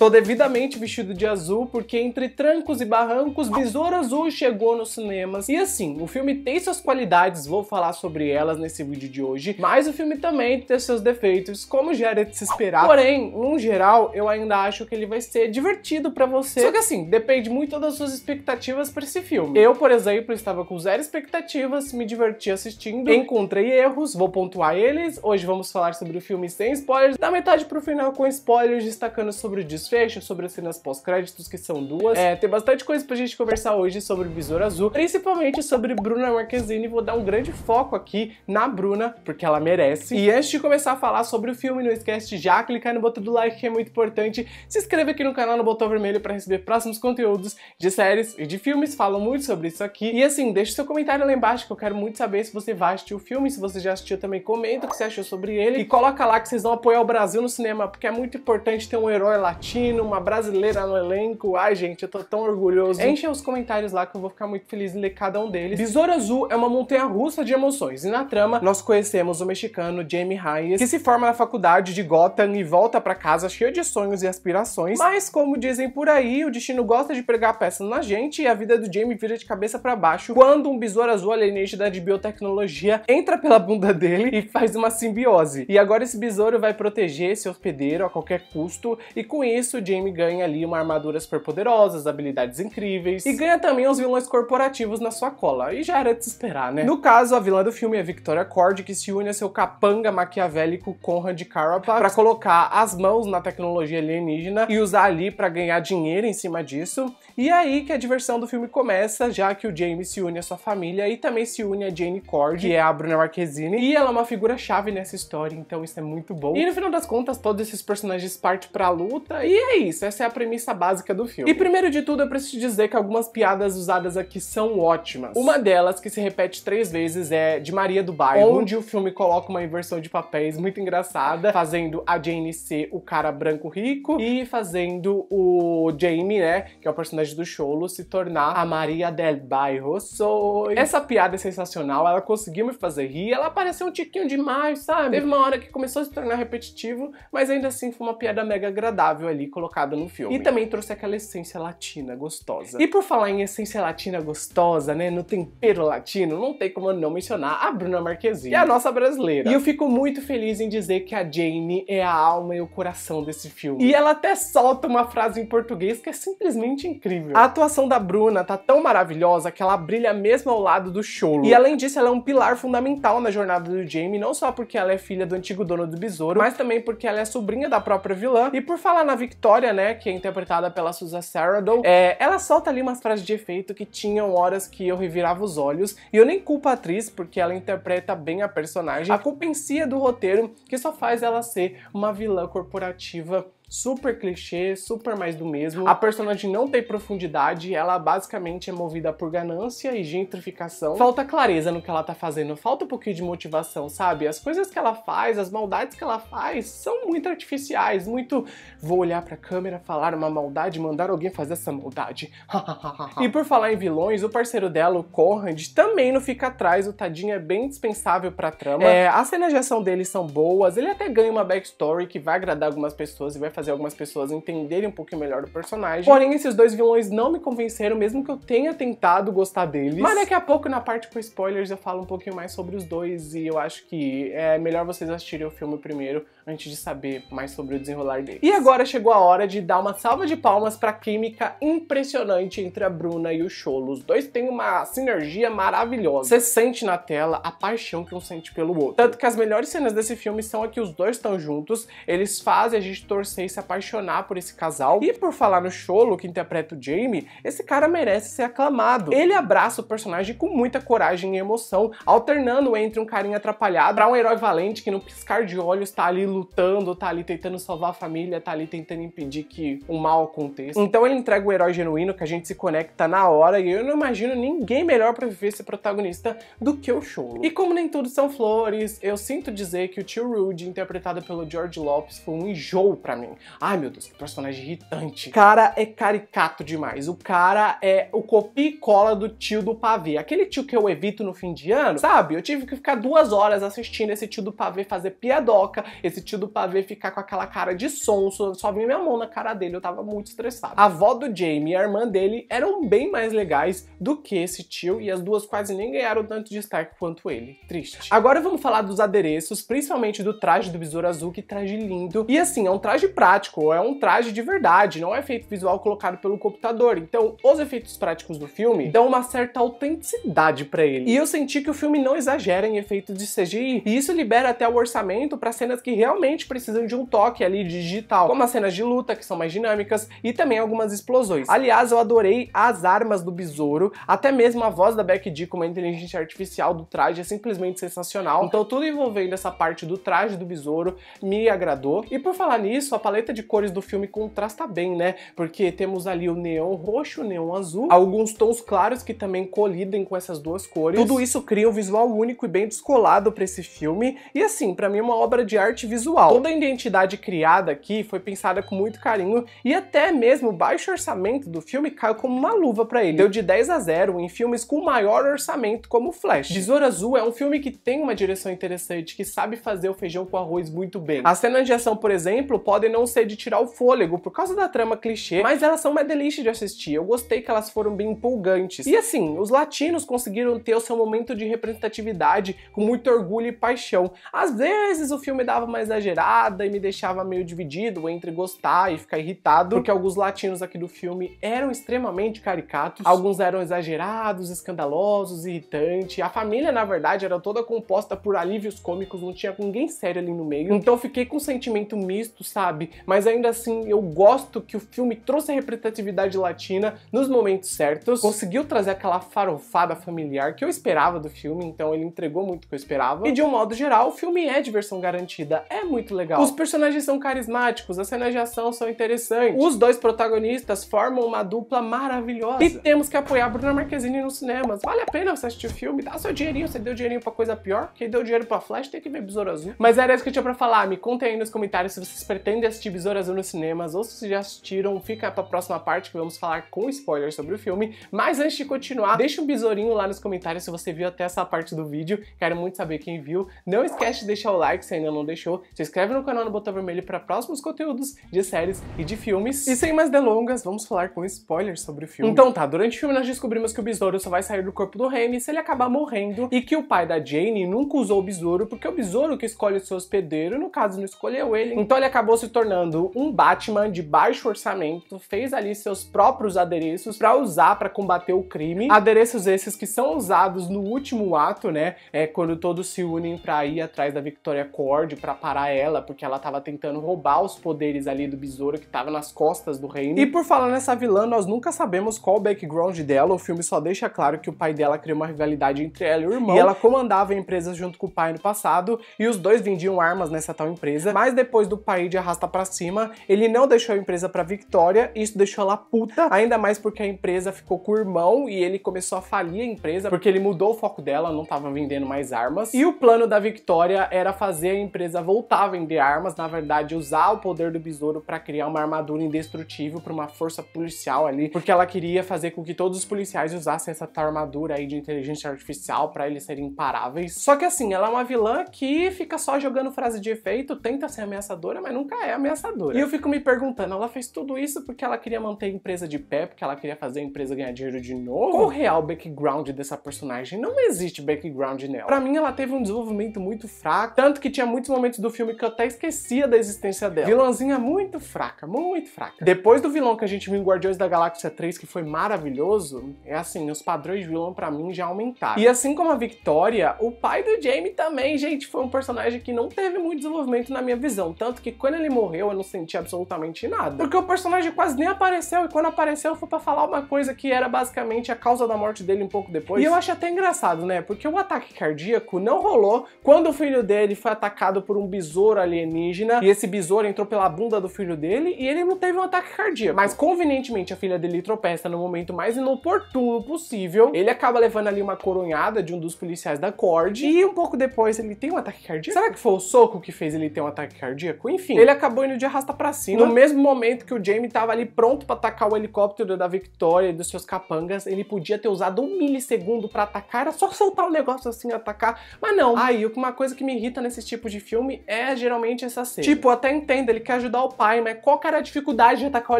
Estou devidamente vestido de azul porque entre trancos e barrancos, Besouro Azul chegou nos cinemas. E assim, o filme tem suas qualidades, vou falar sobre elas nesse vídeo de hoje, mas o filme também tem seus defeitos, como já era de se esperar. Porém, no geral, eu ainda acho que ele vai ser divertido para você. Só que assim, depende muito das suas expectativas para esse filme. Eu, por exemplo, estava com zero expectativas, me diverti assistindo, encontrei erros, vou pontuar eles. Hoje vamos falar sobre o filme sem spoilers, da metade pro final com spoilers, destacando sobre o disco desfecho, sobre as cenas pós-créditos, que são duas. É, tem bastante coisa pra gente conversar hoje sobre o Besouro Azul, principalmente sobre Bruna Marquezine. Vou dar um grande foco aqui na Bruna, porque ela merece. E antes de começar a falar sobre o filme, não esquece de já clicar no botão do like, que é muito importante. Se inscreva aqui no canal no botão vermelho para receber próximos conteúdos de séries e de filmes. Falo muito sobre isso aqui. E assim, deixe seu comentário lá embaixo, que eu quero muito saber se você vai assistir o filme, se você já assistiu também, comenta o que você achou sobre ele. E coloca lá que vocês vão apoiar o Brasil no cinema, porque é muito importante ter um herói latino latino, uma brasileira no elenco. Ai, gente, eu tô tão orgulhoso. Enchem os comentários lá que eu vou ficar muito feliz em ler cada um deles. Besouro Azul é uma montanha russa de emoções. E na trama, nós conhecemos o mexicano Jamie Hayes, que se forma na faculdade de Gotham e volta para casa cheio de sonhos e aspirações. Mas, como dizem por aí, o destino gosta de pregar peças na gente e a vida do Jamie vira de cabeça para baixo quando um besouro azul alienígena de biotecnologia entra pela bunda dele e faz uma simbiose. E agora esse besouro vai proteger esse hospedeiro a qualquer custo e com isso o Jamie ganha ali uma armadura super poderosa, habilidades incríveis e ganha também os vilões corporativos na sua cola. E já era de se esperar, né? No caso, a vilã do filme é Victoria Cord, que se une a seu capanga maquiavélico Conrad Carapa para colocar as mãos na tecnologia alienígena e usar ali para ganhar dinheiro em cima disso. E é aí que a diversão do filme começa, já que o Jamie se une a sua família e também se une a Jane Cord, que é a Bruna Marquezine, e ela é uma figura chave nessa história, então isso é muito bom. E no final das contas, todos esses personagens partem pra luta e é isso, essa é a premissa básica do filme. E primeiro de tudo, eu preciso dizer que algumas piadas usadas aqui são ótimas. Uma delas, que se repete três vezes, é de Maria do Bairro, onde o filme coloca uma inversão de papéis muito engraçada, fazendo a Jane ser o cara branco rico e fazendo o Jamie, né, que é o personagem do Cholo, se tornar a Maria del Bairro Soy. Essa piada é sensacional, ela conseguiu me fazer rir, ela pareceu um tiquinho demais, sabe? Teve uma hora que começou a se tornar repetitivo, mas ainda assim foi uma piada mega agradável ali colocado no filme. E também trouxe aquela essência latina gostosa. E por falar em essência latina gostosa, né, no tempero latino, não tem como não mencionar a Bruna Marquezine, e a nossa brasileira. E eu fico muito feliz em dizer que a Jane é a alma e o coração desse filme. E ela até solta uma frase em português que é simplesmente incrível. A atuação da Bruna tá tão maravilhosa que ela brilha mesmo ao lado do Cholo. E além disso, ela é um pilar fundamental na jornada do Jamie, não só porque ela é filha do antigo dono do besouro, mas também porque ela é sobrinha da própria vilã. E por falar na Vicky Victoria, né, que é interpretada pela Susan Sarandon, é, ela solta ali umas frases de efeito que tinham horas que eu revirava os olhos, e eu nem culpo a atriz, porque ela interpreta bem a personagem. A culpa em si é do roteiro, que só faz ela ser uma vilã corporativa super clichê, super mais do mesmo. A personagem não tem profundidade, ela basicamente é movida por ganância e gentrificação. Falta clareza no que ela tá fazendo, falta um pouquinho de motivação, sabe? As coisas que ela faz, as maldades que ela faz são muito artificiais, muito vou olhar pra câmera, falar uma maldade, mandar alguém fazer essa maldade. e por falar em vilões, o parceiro dela, o Conrad, também não fica atrás, o tadinho é bem dispensável pra trama. É, as cenas de ação dele são boas, ele até ganha uma backstory que vai agradar algumas pessoas e vai fazer fazer algumas pessoas entenderem um pouquinho melhor do personagem. Porém, esses dois vilões não me convenceram, mesmo que eu tenha tentado gostar deles. Mas daqui a pouco, na parte com spoilers, eu falo um pouquinho mais sobre os dois e eu acho que é melhor vocês assistirem o filme primeiro antes de saber mais sobre o desenrolar deles. E agora chegou a hora de dar uma salva de palmas pra química impressionante entre a Bruna e o Cholo. Os dois têm uma sinergia maravilhosa. Você sente na tela a paixão que um sente pelo outro. Tanto que as melhores cenas desse filme são a que os dois estão juntos, eles fazem a gente torcer se apaixonar por esse casal. E por falar no Cholo, que interpreta o Jamie, esse cara merece ser aclamado. Ele abraça o personagem com muita coragem e emoção, alternando entre um carinha atrapalhado pra um herói valente que no piscar de olhos tá ali lutando, tá ali tentando salvar a família, tá ali tentando impedir que um mal aconteça. Então ele entrega o herói genuíno que a gente se conecta na hora e eu não imagino ninguém melhor para viver esse protagonista do que o Cholo. E como nem tudo são flores, eu sinto dizer que o tio Rude, interpretado pelo George Lopes, foi um enjoo para mim. Ai meu Deus, que personagem irritante. Cara é caricato demais. O cara é o copi e cola do tio do pavê. Aquele tio que eu evito no fim de ano, sabe? Eu tive que ficar duas horas assistindo esse tio do pavê fazer piadoca, esse tio do pavê ficar com aquela cara de sonso, só vi minha mão na cara dele, eu tava muito estressado. A avó do Jamie e a irmã dele eram bem mais legais do que esse tio e as duas quase nem ganharam tanto destaque quanto ele. Triste. Agora vamos falar dos adereços, principalmente do traje do Besouro Azul, que traje lindo. E assim, é um traje prático prático, é um traje de verdade, não é efeito visual colocado pelo computador. Então, os efeitos práticos do filme dão uma certa autenticidade para ele. E eu senti que o filme não exagera em efeitos de CGI, e isso libera até o orçamento para cenas que realmente precisam de um toque ali digital, como as cenas de luta, que são mais dinâmicas, e também algumas explosões. Aliás, eu adorei as armas do besouro, até mesmo a voz da Beck D como a inteligência artificial do traje é simplesmente sensacional. Então, tudo envolvendo essa parte do traje do besouro me agradou. E por falar nisso, a paleta de cores do filme contrasta bem, né? Porque temos ali o neon roxo, o neon azul, alguns tons claros que também colidem com essas duas cores. Tudo isso cria um visual único e bem descolado para esse filme. E assim, para mim é uma obra de arte visual. Toda a identidade criada aqui foi pensada com muito carinho e até mesmo o baixo orçamento do filme caiu como uma luva para ele. Deu de 10 a 0 em filmes com maior orçamento como Flash. Besouro Azul é um filme que tem uma direção interessante, que sabe fazer o feijão com arroz muito bem. As cenas de ação, por exemplo, podem não não ser de tirar o fôlego por causa da trama clichê, mas elas são uma delícia de assistir. Eu gostei que elas foram bem empolgantes. E assim, os latinos conseguiram ter o seu momento de representatividade com muito orgulho e paixão. Às vezes o filme dava uma exagerada e me deixava meio dividido entre gostar e ficar irritado, porque alguns latinos aqui do filme eram extremamente caricatos, alguns eram exagerados, escandalosos, irritantes. A família, na verdade, era toda composta por alívios cômicos, não tinha ninguém sério ali no meio. Então fiquei com um sentimento misto, sabe? Mas ainda assim, eu gosto que o filme trouxe a representatividade latina nos momentos certos, conseguiu trazer aquela farofada familiar que eu esperava do filme, então ele entregou muito o que eu esperava. E de um modo geral, o filme é diversão garantida, é muito legal. Os personagens são carismáticos, as cenas de ação são interessantes. Os dois protagonistas formam uma dupla maravilhosa. E temos que apoiar Bruna Marquezine nos cinemas. Vale a pena você assistir o filme, dá seu dinheirinho, você deu dinheirinho pra coisa pior, quem deu dinheiro pra Flash tem que ver Besouro Azul. Mas era isso que eu tinha pra falar, me contem aí nos comentários se vocês pretendem assistir assistir Besouras nos cinemas ou se já assistiram, fica pra próxima parte que vamos falar com spoilers sobre o filme. Mas antes de continuar, deixa um besourinho lá nos comentários se você viu até essa parte do vídeo. Quero muito saber quem viu. Não esquece de deixar o like se ainda não deixou. Se inscreve no canal no botão vermelho para próximos conteúdos de séries e de filmes. E sem mais delongas, vamos falar com spoilers sobre o filme. Então tá, durante o filme nós descobrimos que o besouro só vai sair do corpo do Remy se ele acabar morrendo e que o pai da Jane nunca usou o besouro porque é o besouro que escolhe o seu hospedeiro, no caso não escolheu ele. Então ele acabou se tornando tornando um Batman de baixo orçamento, fez ali seus próprios adereços para usar para combater o crime. Adereços esses que são usados no último ato, né? É quando todos se unem para ir atrás da Victoria Cord para parar ela, porque ela tava tentando roubar os poderes ali do besouro que tava nas costas do reino. E por falar nessa vilã, nós nunca sabemos qual o background dela. O filme só deixa claro que o pai dela criou uma rivalidade entre ela e o irmão. E ela comandava empresas junto com o pai no passado e os dois vendiam armas nessa tal empresa. Mas depois do pai de arrasta para para cima. Ele não deixou a empresa para Victoria, isso deixou ela puta, ainda mais porque a empresa ficou com o irmão e ele começou a falir a empresa porque ele mudou o foco dela, não tava vendendo mais armas. E o plano da Victoria era fazer a empresa voltar a vender armas, na verdade, usar o poder do besouro para criar uma armadura indestrutível para uma força policial ali, porque ela queria fazer com que todos os policiais usassem essa armadura aí de inteligência artificial para eles serem imparáveis. Só que assim, ela é uma vilã que fica só jogando frase de efeito, tenta ser ameaçadora, mas nunca é ameaçadora ameaçadora. E eu fico me perguntando, ela fez tudo isso porque ela queria manter a empresa de pé, porque ela queria fazer a empresa ganhar dinheiro de novo? Qual o real background dessa personagem? Não existe background nela. Pra mim, ela teve um desenvolvimento muito fraco, tanto que tinha muitos momentos do filme que eu até esquecia da existência dela. Vilãzinha muito fraca, muito fraca. Depois do vilão que a gente viu em Guardiões da Galáxia 3, que foi maravilhoso, é assim, os padrões de vilão pra mim já aumentaram. E assim como a Victoria, o pai do Jamie também, gente, foi um personagem que não teve muito desenvolvimento na minha visão. Tanto que quando ele morreu, morreu, eu não senti absolutamente nada. Porque o personagem quase nem apareceu, e quando apareceu foi para falar uma coisa que era basicamente a causa da morte dele um pouco depois. E eu acho até engraçado, né? Porque o ataque cardíaco não rolou quando o filho dele foi atacado por um besouro alienígena, e esse besouro entrou pela bunda do filho dele, e ele não teve um ataque cardíaco. Mas convenientemente a filha dele tropeça no momento mais inoportuno possível, ele acaba levando ali uma coronhada de um dos policiais da CORD, e um pouco depois ele tem um ataque cardíaco. Será que foi o soco que fez ele ter um ataque cardíaco? Enfim, ele acabou de arrasta para cima. No mesmo momento que o Jamie tava ali pronto para atacar o helicóptero da Victoria e dos seus capangas, ele podia ter usado um milissegundo para atacar, era só soltar o um negócio assim e atacar, mas não. Aí, uma coisa que me irrita nesse tipo de filme é geralmente essa cena. Tipo, eu até entendo, ele quer ajudar o pai, mas né? qual que era a dificuldade de atacar o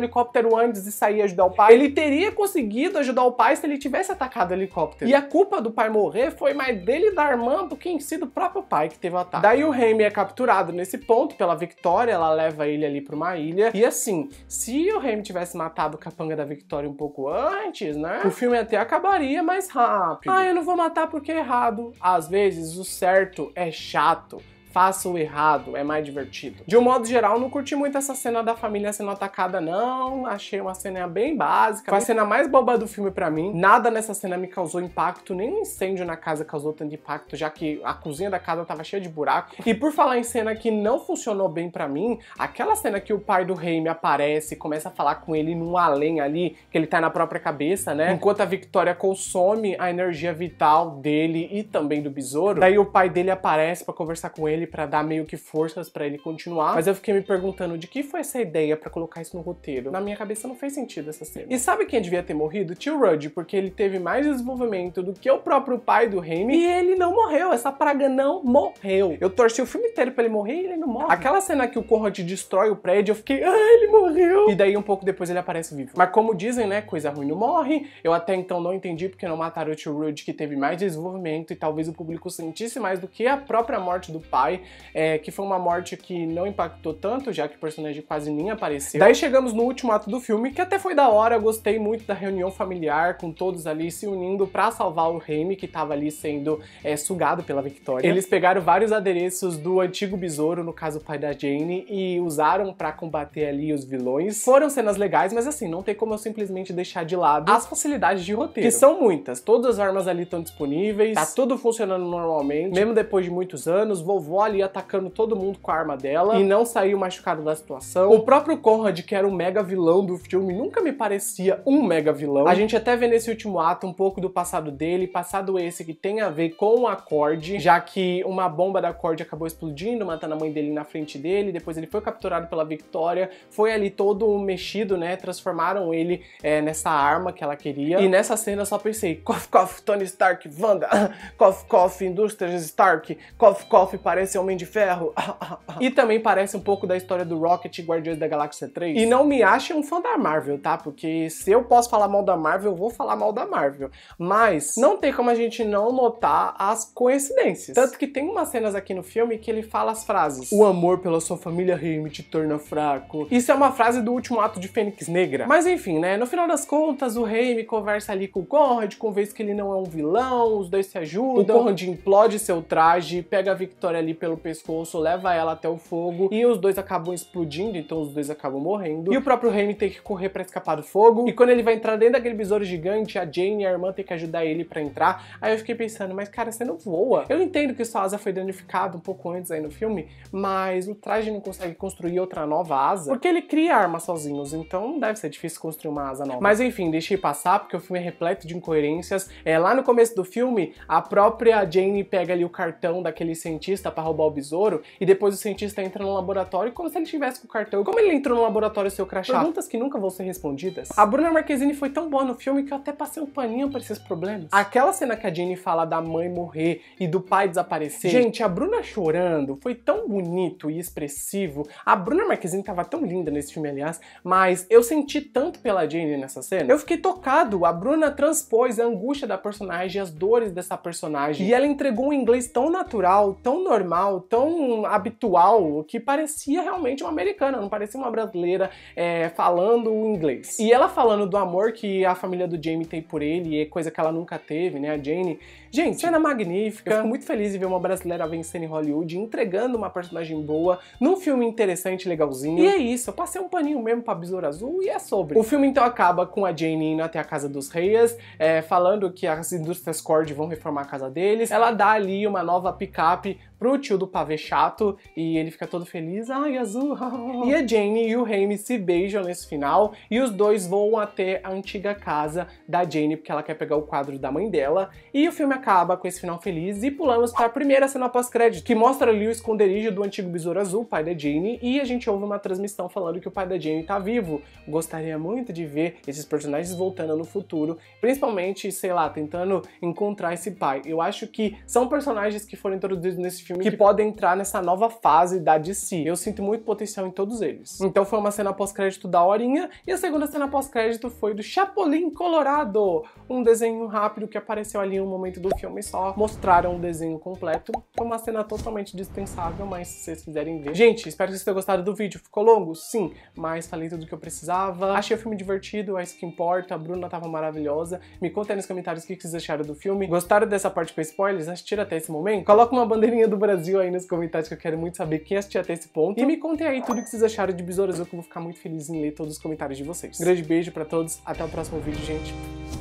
helicóptero antes e sair ajudar o pai? Ele teria conseguido ajudar o pai se ele tivesse atacado o helicóptero. E a culpa do pai morrer foi mais dele e da irmã do que em si do próprio pai que teve o ataque. Daí o Jaime é capturado nesse ponto pela Victoria, ela leva leva ele ali pra uma ilha. E assim, se o Remy tivesse matado o capanga da Victoria um pouco antes, né? O filme até acabaria mais rápido. Ah, eu não vou matar porque é errado. Às vezes o certo é chato faça o errado, é mais divertido. De um modo geral, não curti muito essa cena da família sendo atacada, não. Achei uma cena bem básica. Foi a cena mais boba do filme para mim. Nada nessa cena me causou impacto, nem um incêndio na casa causou tanto impacto, já que a cozinha da casa tava cheia de buraco. E por falar em cena que não funcionou bem para mim, aquela cena que o pai do Rei me aparece, começa a falar com ele num além ali, que ele tá na própria cabeça, né? Enquanto a Victoria consome a energia vital dele e também do besouro, daí o pai dele aparece para conversar com ele ele para dar meio que forças para ele continuar. Mas eu fiquei me perguntando de que foi essa ideia para colocar isso no roteiro. Na minha cabeça não fez sentido essa cena. E sabe quem devia ter morrido? Tio Rudd, porque ele teve mais desenvolvimento do que o próprio pai do Raimi e ele não morreu. Essa praga não morreu. Eu torci o filme inteiro pra ele morrer e ele não morre. Aquela cena que o Conrad destrói o prédio, eu fiquei, ah, ele morreu. E daí um pouco depois ele aparece vivo. Mas como dizem, né, coisa ruim não morre. Eu até então não entendi porque não mataram o Tio Rudd, que teve mais desenvolvimento e talvez o público sentisse mais do que a própria morte do pai Pai, é, que foi uma morte que não impactou tanto, já que o personagem quase nem apareceu. Daí chegamos no último ato do filme, que até foi da hora, gostei muito da reunião familiar, com todos ali se unindo para salvar o Remy, que tava ali sendo é, sugado pela Victoria. Eles pegaram vários adereços do antigo besouro, no caso o pai da Jane, e usaram para combater ali os vilões. Foram cenas legais, mas assim, não tem como eu simplesmente deixar de lado as facilidades de roteiro, que são muitas. Todas as armas ali estão disponíveis, tá tudo funcionando normalmente. Mesmo depois de muitos anos, vovó ali atacando todo mundo com a arma dela e não saiu machucado da situação. O próprio Conrad, que era o mega vilão do filme, nunca me parecia um mega vilão. A gente até vê nesse último ato um pouco do passado dele, passado esse que tem a ver com a Cord, já que uma bomba da Cord acabou explodindo, matando a mãe dele na frente dele, depois ele foi capturado pela Victoria, foi ali todo mexido, né, transformaram ele é, nessa arma que ela queria. E nessa cena eu só pensei, cof, cof, Tony Stark, Wanda, cof, cof, Industries Stark, cof, cof, parece ser Homem de Ferro. e também parece um pouco da história do Rocket e Guardiões da Galáxia 3. E não me ache um fã da Marvel, tá? Porque se eu posso falar mal da Marvel, eu vou falar mal da Marvel. Mas não tem como a gente não notar as coincidências. Tanto que tem umas cenas aqui no filme que ele fala as frases. O amor pela sua família Remy te torna fraco. Isso é uma frase do último ato de Fênix Negra. Mas enfim, né? No final das contas, o Remy conversa ali com o Conrad, convence que ele não é um vilão, os dois se ajudam. O Conrad implode seu traje, pega a Victoria ali pelo pescoço, leva ela até o fogo e os dois acabam explodindo, então os dois acabam morrendo. E o próprio Remy tem que correr para escapar do fogo. E quando ele vai entrar dentro daquele besouro gigante, a Jane e a irmã tem que ajudar ele para entrar. Aí eu fiquei pensando, mas cara, você não voa. Eu entendo que sua asa foi danificada um pouco antes aí no filme, mas o traje não consegue construir outra nova asa, porque ele cria armas sozinhos, então deve ser difícil construir uma asa nova. Mas enfim, deixei passar, porque o filme é repleto de incoerências. É, lá no começo do filme, a própria Jane pega ali o cartão daquele cientista para roubar o besouro e depois o cientista entra no laboratório como se ele tivesse com o cartão. Como ele entrou no laboratório seu crachá? Perguntas que nunca vão ser respondidas. A Bruna Marquezine foi tão boa no filme que eu até passei um paninho para esses problemas. Aquela cena que a Jenny fala da mãe morrer e do pai desaparecer. Gente, a Bruna chorando foi tão bonito e expressivo. A Bruna Marquezine tava tão linda nesse filme, aliás, mas eu senti tanto pela Jenny nessa cena. Eu fiquei tocado. A Bruna transpôs a angústia da personagem, as dores dessa personagem. E ela entregou um inglês tão natural, tão normal normal, tão habitual, que parecia realmente uma americana, não parecia uma brasileira é, falando inglês. E ela falando do amor que a família do Jamie tem por ele, e é coisa que ela nunca teve, né? A Jane. Gente, cena magnífica. Eu fico muito feliz de ver uma brasileira vencendo em Hollywood, entregando uma personagem boa, num filme interessante, legalzinho. E é isso, eu passei um paninho mesmo pra Besouro Azul e é sobre. O filme então acaba com a Jane indo até a casa dos Reis, é, falando que as indústrias Cord vão reformar a casa deles. Ela dá ali uma nova picape pro tio do pavê chato e ele fica todo feliz. Ai, azul! e a Jane e o Raimi se beijam nesse final e os dois vão até a antiga casa da Jane porque ela quer pegar o quadro da mãe dela. E o filme acaba com esse final feliz e pulamos para a primeira cena pós-crédito, que mostra ali o esconderijo do antigo besouro azul, pai da Jane, e a gente ouve uma transmissão falando que o pai da Jane tá vivo. Gostaria muito de ver esses personagens voltando no futuro, principalmente, sei lá, tentando encontrar esse pai. Eu acho que são personagens que foram introduzidos nesse filme que podem entrar nessa nova fase da DC. Eu sinto muito potencial em todos eles. Então foi uma cena pós-crédito da horinha, e a segunda cena pós-crédito foi do Chapolin Colorado, um desenho rápido que apareceu ali em um momento do filme só. Mostraram o desenho completo. Foi uma cena totalmente dispensável, mas se vocês quiserem ver. Gente, espero que vocês tenham gostado do vídeo. Ficou longo? Sim, mas falei tudo que eu precisava. Achei o filme divertido, é isso que importa. A Bruna tava maravilhosa. Me conta aí nos comentários o que vocês acharam do filme. Gostaram dessa parte com spoilers? Assistiram até esse momento? Coloca uma bandeirinha do Brasil aí nos comentários que eu quero muito saber quem assistiu até esse ponto. E me contem aí tudo o que vocês acharam de Besouro Azul que eu vou ficar muito feliz em ler todos os comentários de vocês. Um grande beijo pra todos, até o próximo vídeo, gente,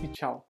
e tchau!